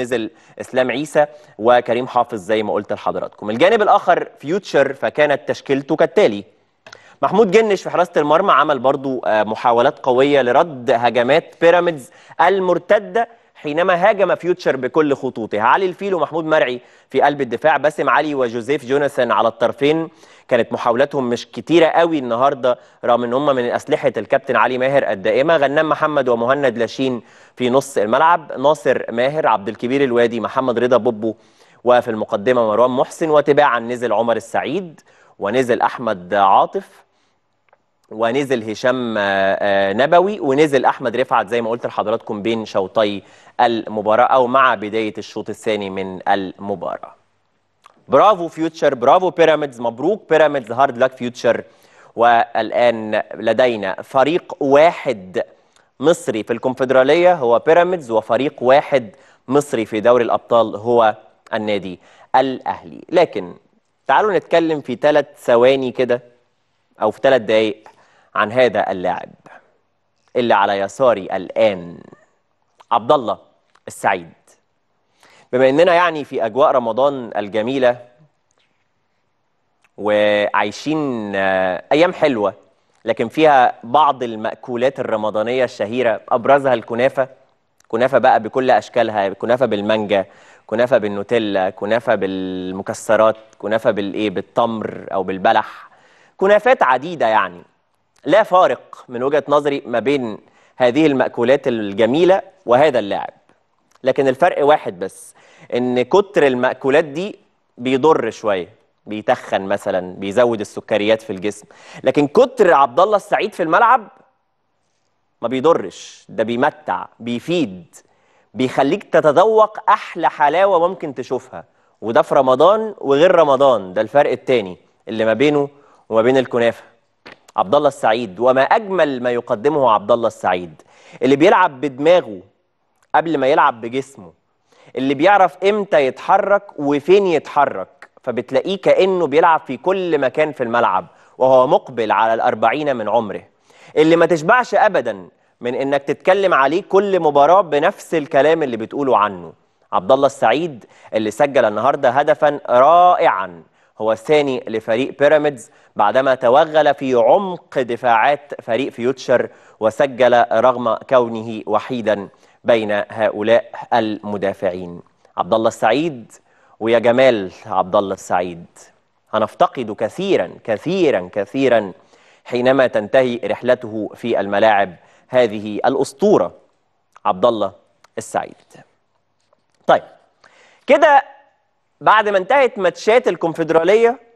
نزل اسلام عيسى وكريم حافظ زي ما قلت لحضراتكم الجانب الاخر فيوتشر فكانت تشكيلته كالتالي محمود جنش في حراسه المرمى عمل برضو آه، محاولات قويه لرد هجمات بيراميدز المرتده حينما هاجم فيوتشر بكل خطوطه علي الفيل ومحمود مرعي في قلب الدفاع باسم علي وجوزيف جوناثان على الطرفين كانت محاولاتهم مش كتيره قوي النهارده رغم ان هم من اسلحه الكابتن علي ماهر الدائمه غنام محمد ومهند لاشين في نص الملعب ناصر ماهر عبد الكبير الوادي محمد رضا بوبو وفي المقدمه مروان محسن وتباعا نزل عمر السعيد ونزل احمد عاطف ونزل هشام آه، آه، نبوي ونزل احمد رفعت زي ما قلت لحضراتكم بين شوطي المباراه او مع بدايه الشوط الثاني من المباراه. برافو فيوتشر برافو بيراميدز مبروك بيراميدز هارد لك فيوتشر والان لدينا فريق واحد مصري في الكونفدراليه هو بيراميدز وفريق واحد مصري في دوري الابطال هو النادي الاهلي لكن تعالوا نتكلم في ثلاث ثواني كده او في ثلاث دقائق عن هذا اللاعب اللي على يساري الآن عبد الله السعيد بما اننا يعني في اجواء رمضان الجميله وعايشين آه، ايام حلوه لكن فيها بعض المأكولات الرمضانيه الشهيره ابرزها الكنافه كنافه بقى بكل اشكالها كنافه بالمانجا كنافه بالنوتيلا كنافه بالمكسرات كنافه بالايه بالتمر او بالبلح كنافات عديده يعني لا فارق من وجهه نظري ما بين هذه المأكولات الجميله وهذا اللاعب لكن الفرق واحد بس ان كتر المأكولات دي بيضر شويه بيتخن مثلا بيزود السكريات في الجسم لكن كتر عبد الله السعيد في الملعب ما بيضرش ده بيمتع بيفيد بيخليك تتذوق احلى حلاوه ممكن تشوفها وده في رمضان وغير رمضان ده الفرق التاني اللي ما بينه وما بين الكنافه عبد الله السعيد وما اجمل ما يقدمه عبد الله السعيد اللي بيلعب بدماغه قبل ما يلعب بجسمه اللي بيعرف امتى يتحرك وفين يتحرك فبتلاقيه كانه بيلعب في كل مكان في الملعب وهو مقبل على الأربعين من عمره اللي ما تشبعش أبدا من إنك تتكلم عليه كل مباراة بنفس الكلام اللي بتقوله عنه عبد الله السعيد اللي سجل النهارده هدفا رائعا هو الثاني لفريق بيراميدز بعدما توغل في عمق دفاعات فريق فيوتشر وسجل رغم كونه وحيدا بين هؤلاء المدافعين عبد الله السعيد ويا جمال عبد الله السعيد هنفتقد كثيرا كثيرا كثيرا حينما تنتهي رحلته في الملاعب هذه الاسطوره عبد الله السعيد طيب كده بعد ما انتهت ماتشات الكونفدراليه